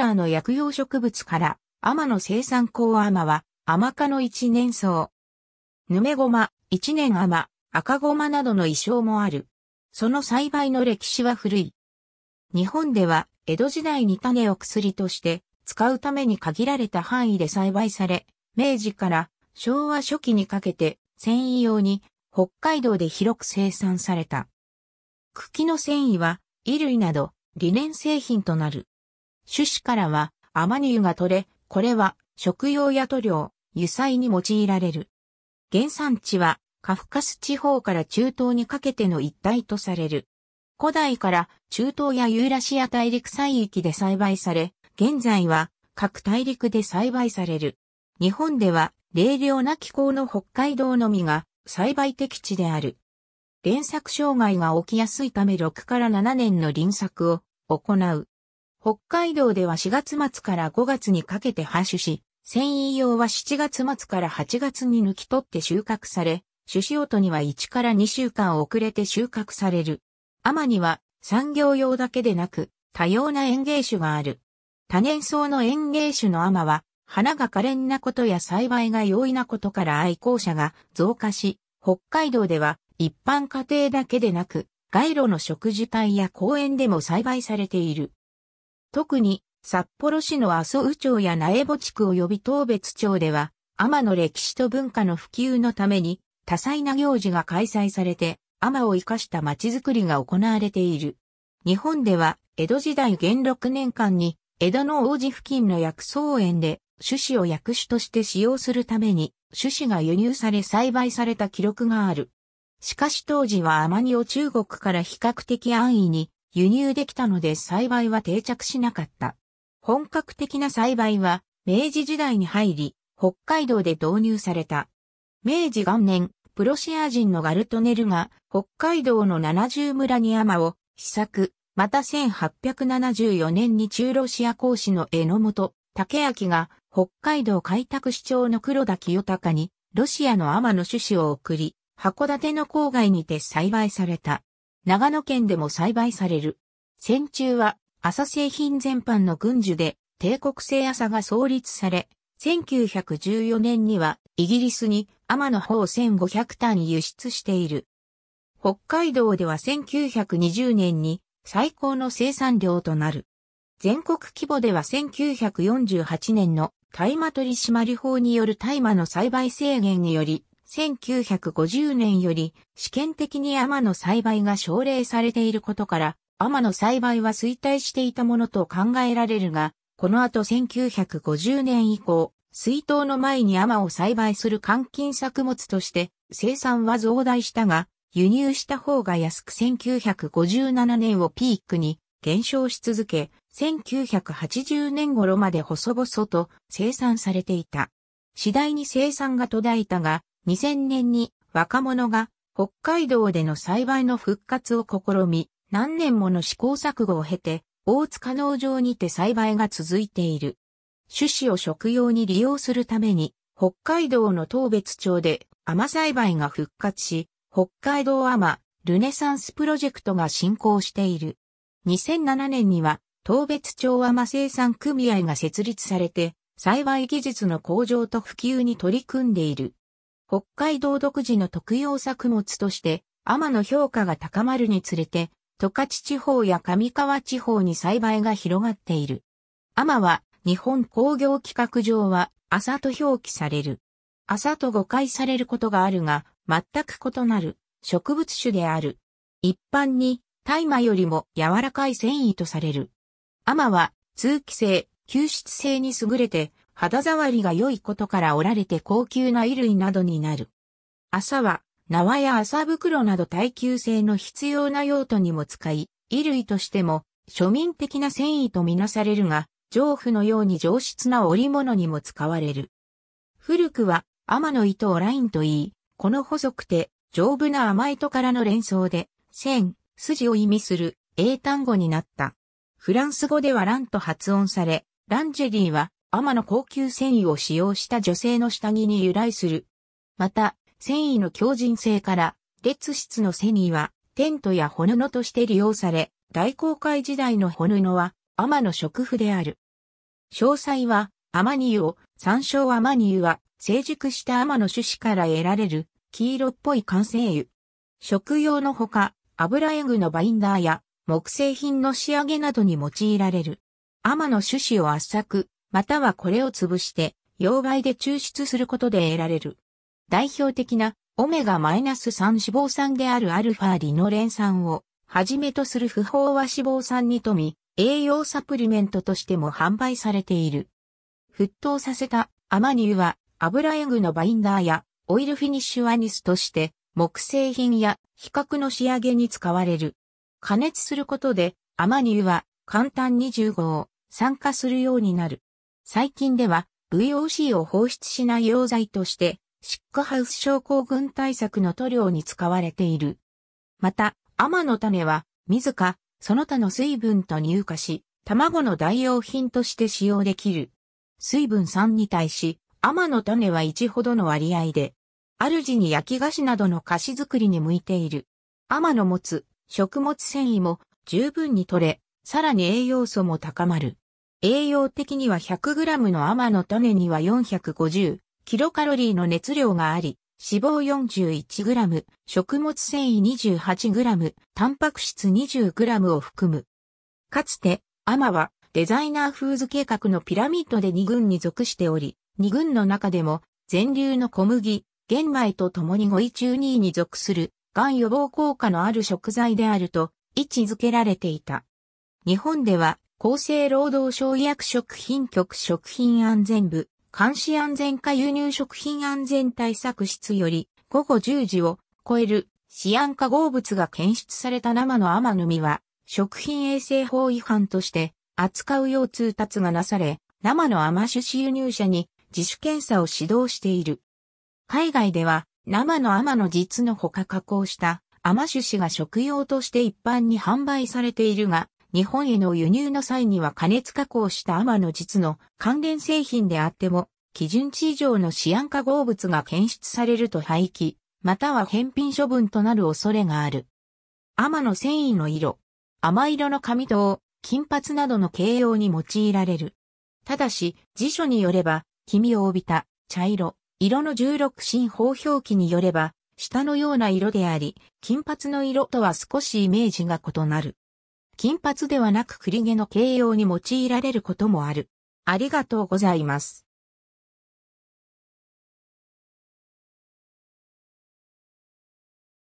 ラーの薬用植物から、天の生産工アマは、マ科の一年草。ヌメゴマ、一年マ、赤ゴマなどの意匠もある。その栽培の歴史は古い。日本では、江戸時代に種を薬として、使うために限られた範囲で栽培され、明治から昭和初期にかけて、繊維用に、北海道で広く生産された。茎の繊維は、衣類など、理念製品となる。種子からはアマニ油が取れ、これは食用や塗料、油彩に用いられる。原産地はカフカス地方から中東にかけての一帯とされる。古代から中東やユーラシア大陸海域で栽培され、現在は各大陸で栽培される。日本では冷涼な気候の北海道のみが栽培適地である。連作障害が起きやすいため6から7年の輪作を行う。北海道では4月末から5月にかけて発種し、繊維用は7月末から8月に抜き取って収穫され、種子音には1から2週間遅れて収穫される。マには産業用だけでなく、多様な園芸種がある。多年草の園芸種のマは、花が可憐なことや栽培が容易なことから愛好者が増加し、北海道では一般家庭だけでなく、街路の食事帯や公園でも栽培されている。特に札幌市の麻生町や苗穂地区及び東別町では、天の歴史と文化の普及のために多彩な行事が開催されて、天を生かした街づくりが行われている。日本では、江戸時代元禄年間に、江戸の王子付近の薬草園で、種子を薬種として使用するために、種子が輸入され栽培された記録がある。しかし当時は甘にを中国から比較的安易に輸入できたので栽培は定着しなかった。本格的な栽培は明治時代に入り、北海道で導入された。明治元年、プロシア人のガルトネルが北海道の70村に山を試作、また1874年に中ロシア講師の榎本竹明が北海道開拓市長の黒田清隆にロシアの天の種子を送り、函館の郊外にて栽培された。長野県でも栽培される。戦中は朝製品全般の軍需で帝国製朝が創立され、1914年にはイギリスに天の方1500単輸出している。北海道では1920年に最高の生産量となる。全国規模では1948年の大麻取締法による大麻の栽培制限により1950年より試験的に天の栽培が奨励されていることから、天の栽培は衰退していたものと考えられるが、この後1950年以降、水筒の前に天を栽培する換金作物として生産は増大したが、輸入した方が安く1957年をピークに減少し続け、1980年頃まで細々と生産されていた。次第に生産が途絶えたが、2000年に若者が北海道での栽培の復活を試み、何年もの試行錯誤を経て、大塚農場にて栽培が続いている。種子を食用に利用するために、北海道の東別町で甘栽培が復活し、北海道甘ルネサンスプロジェクトが進行している。2007年には、東別町甘生産組合が設立されて、栽培技術の向上と普及に取り組んでいる。北海道独自の特養作物として、天の評価が高まるにつれて、十勝地方や上川地方に栽培が広がっている。天は、日本工業規格上は、朝と表記される。朝と誤解されることがあるが、全く異なる植物種である。一般に、大麻よりも柔らかい繊維とされる。天は、通気性、吸湿性に優れて、肌触りが良いことから折られて高級な衣類などになる。麻は、縄や麻袋など耐久性の必要な用途にも使い、衣類としても庶民的な繊維とみなされるが、上布のように上質な織物にも使われる。古くは、天の糸をラインと言い、この細くて丈夫な甘糸からの連想で、線、筋を意味する英単語になった。フランス語ではランと発音され、ランジェリーは天の高級繊維を使用した女性の下着に由来する。また、繊維の強靭性から、劣質の繊維は、テントや骨のとして利用され、大航海時代の骨のは、天の食譜である。詳細は、天に湯を、山椒天に湯は、成熟した天の種子から得られる、黄色っぽい完成油。食用のほか、油絵具のバインダーや、木製品の仕上げなどに用いられる。天の種子を圧搾、またはこれを潰して、溶媒で抽出することで得られる。代表的なオメガ -3 脂肪酸であるアルファリノレン酸をはじめとする不飽和脂肪酸に富み、栄養サプリメントとしても販売されている。沸騰させたアマニ油は油絵具のバインダーやオイルフィニッシュアニスとして木製品や比較の仕上げに使われる。加熱することでアマニ油は簡単に重5を酸化するようになる。最近では VOC を放出しない溶剤として、シックハウス症候群対策の塗料に使われている。また、アマの種は、自ら、その他の水分と乳化し、卵の代用品として使用できる。水分3に対し、アマの種は1ほどの割合で、主に焼き菓子などの菓子作りに向いている。アマの持つ食物繊維も十分に取れ、さらに栄養素も高まる。栄養的には 100g のマの種には 450kcal の熱量があり、脂肪 41g、食物繊維 28g、タンパク質 20g を含む。かつて、アマはデザイナーフーズ計画のピラミッドで2軍に属しており、2軍の中でも、全粒の小麦、玄米と共に5位中2位に属する、がん予防効果のある食材であると位置づけられていた。日本では厚生労働省医薬食品局食品安全部、監視安全課輸入食品安全対策室より、午後10時を超えるシアン化合物が検出された生のアマヌミは、食品衛生法違反として扱うよう通達がなされ、生のアマ種子輸入者に自主検査を指導している。海外では、生のアマの実のほか加工したアマ種子が食用として一般に販売されているが、日本への輸入の際には加熱加工した天の実の関連製品であっても、基準値以上のシアン化合物が検出されると廃棄、または返品処分となる恐れがある。天の繊維の色、甘色の紙と金髪などの形容に用いられる。ただし、辞書によれば、黄身を帯びた、茶色、色の十六進法表記によれば、下のような色であり、金髪の色とは少しイメージが異なる。金髪ではなく栗毛の形容に用いられることもある。ありがとうございます。